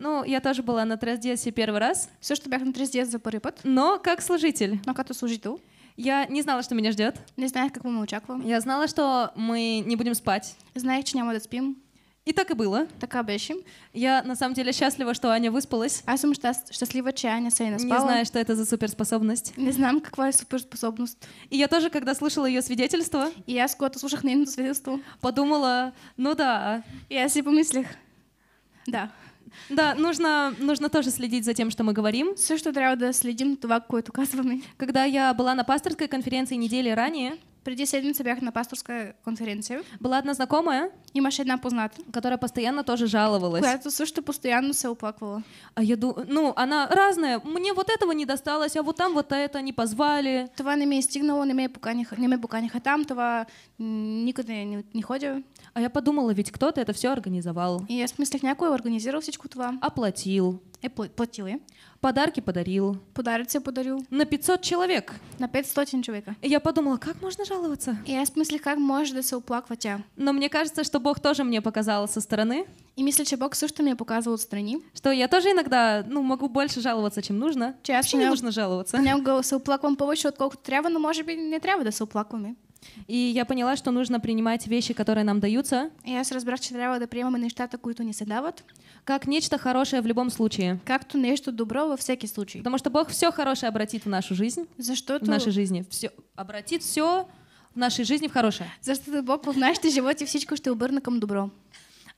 Ну, я тоже была на трезде первый раз. Все, что бях на трезде за порыпат. Но как служитель. Но как ты служитель? Я не знала, что меня ждет. Не знаю, как мы очакуем. Я знала, что мы не будем спать. Знаешь, что мы спим. И так и было. Так обещаем. Я на самом деле счастлива, что Аня выспалась. А сум счастлива, что Аня сегодня спала. Не знаю, что это за суперспособность. Не знаю, какая суперспособность. И я тоже, когда слышала ее свидетельство. И я скоро слушах на свидетельство. Подумала, ну да. А». И я себе помыслих. Да. Да, нужно, нужно тоже следить за тем, что мы говорим. Все, что трябва да следим, това, то казваме. Когда я была на пасторской конференции недели ранее, присоединиться бях на пасторскую конференцию. Была одна знакомая. и Имаше одна позната. Которая постоянно тоже жаловалась. Я Която а что постоянно все оплаквала. А я думаю, ну, она разная. Мне вот этого не досталось, а вот там вот это не позвали. Това не ме е стигнало, не ме, пока не ме поканиха там, това никъде не, не ходя. А я подумала, ведь кто-то это все организовал. И я в смысле някой организировал всичко това. Оплатил. Э, платил я? Подарки подарил. Подарки подарил. На 500 человек. На 500 человек. И я подумала, как можно жаловаться? И я в смысле, как можно се уплаквать? А? Но мне кажется, что Бог тоже мне показал со стороны. И мисля, что Бог что мне показывал со стороны. Что я тоже иногда, ну, могу больше жаловаться, чем нужно. Честно, Вообще не нужно жаловаться. Не могу се уплаком повыше, отколкото трябва, но может быть не трябва до се уплакваме. И я поняла, что нужно принимать вещи, которые нам даются. Я с разбрав, че трябва да приемаме нещата, които ни се вот. Как нечто хорошее в любом случае. Как то нечто добро во всякий случай. Потому что Бог все хорошее обратит в нашу жизнь. За что В нашей жизни. Все, обратит все в нашей жизни в хорошее. За Защото Бог в нашей животи всичко ще обърна към добро.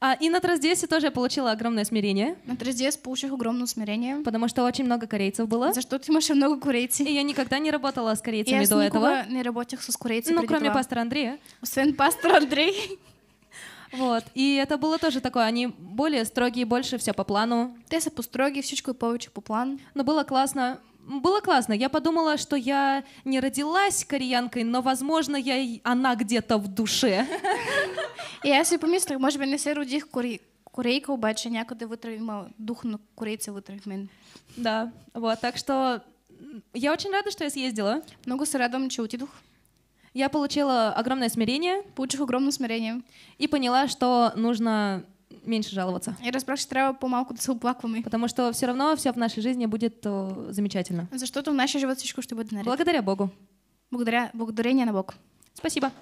А, и на Траздесе тоже я получила огромное смирение. На Траздес получил огромное смирение. Потому что очень много корейцев было. За что ты можешь много корейцев? И я никогда не работала с корейцами я до этого. Я не работала с корейцами. Ну, кроме пастора Андрея. Свен пастор Андрей. Вот. И это было тоже такое, они более строгие, больше все по плану. Те по строгие, всичко и повече по плану. Но было классно. Было классно. Я подумала, что я не родилась кореянкой, но, возможно, я и она где-то в душе. І я собі помислила, може би не сиру діх курі. Курейка убачи, некуда вытравима, дух на курейце вытравим. Да, вот, так что я очень рада, что я съездила. Много с радом чути дух. Я получила огромное смирение. Получив огромное смирение. И поняла, что нужно меньше жаловаться. И расспрашивать треба помалку до плаквами. Потому что все равно все в нашей жизни будет о, замечательно. За что-то в нашей животечку, что будет Благодаря Богу. Благодаря, благодарение на Бог. Спасибо.